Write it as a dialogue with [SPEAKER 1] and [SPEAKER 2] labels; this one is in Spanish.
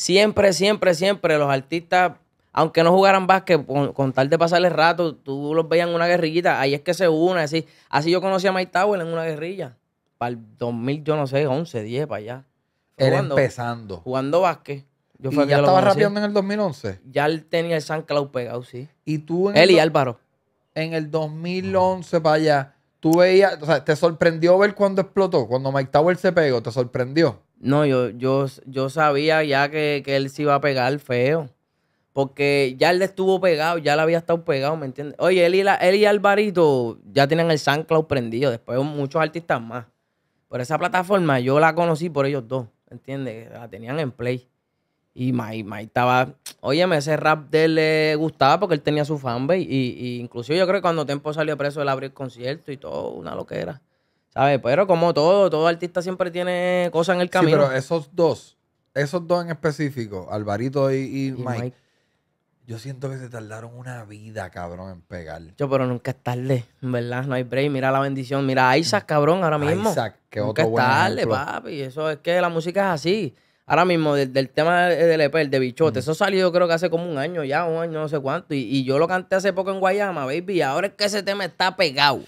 [SPEAKER 1] siempre, siempre, siempre los artistas, aunque no jugaran básquet, con, tal de pasarle rato, tú los veías en una guerrillita, ahí es que se unen. Así, así yo conocí a Mike Tower en una guerrilla. Para el 2000, yo no sé, 11, 10, para allá. empezando. Jugando básquet. Yo fue ¿Y ya estaba rapeando en el 2011? Ya él tenía el San Cloud pegado, sí. ¿Y
[SPEAKER 2] tú él y Álvaro. En el 2011 para allá, tú veías, o sea, ¿te sorprendió ver cuando explotó? Cuando Mike Tower se pegó, ¿te sorprendió? No, yo, yo,
[SPEAKER 1] yo sabía ya que, él se iba a pegar feo. Porque ya él estuvo pegado, ya le había estado pegado, ¿me entiendes? Oye, él y, la, él y Alvarito ya tienen el SoundCloud prendido, después muchos artistas más. Pero esa plataforma yo la conocí por ellos dos, ¿me entiendes? La tenían en play. Y Mike, estaba, óyeme, ese rap de él le gustaba porque él tenía su fanbase. Y, y inclusive yo creo que cuando Tempo salió preso, él abrió el concierto y todo, una loquera. ¿sabes? Pero como todo, todo artista siempre tiene cosas en el camino. Sí, pero
[SPEAKER 2] esos dos, esos dos en específico, Alvarito y, Mike, yo siento que se tardaron una vida, cabrón, en pegar.
[SPEAKER 1] Yo, pero nunca es tarde, ¿verdad? No hay break. Mira la bendición. Mira a Isaac, mm. cabrón, ahora mismo. Isaac, que nunca es tarde, papi. Eso es que la música es así. Ahora mismo, del, tema del EP, el de Bichote, mm. eso salió creo que hace como un año ya, un año, no sé cuánto. Y, y yo lo canté hace poco en Guayama, baby. ahora es que ese tema está pegado.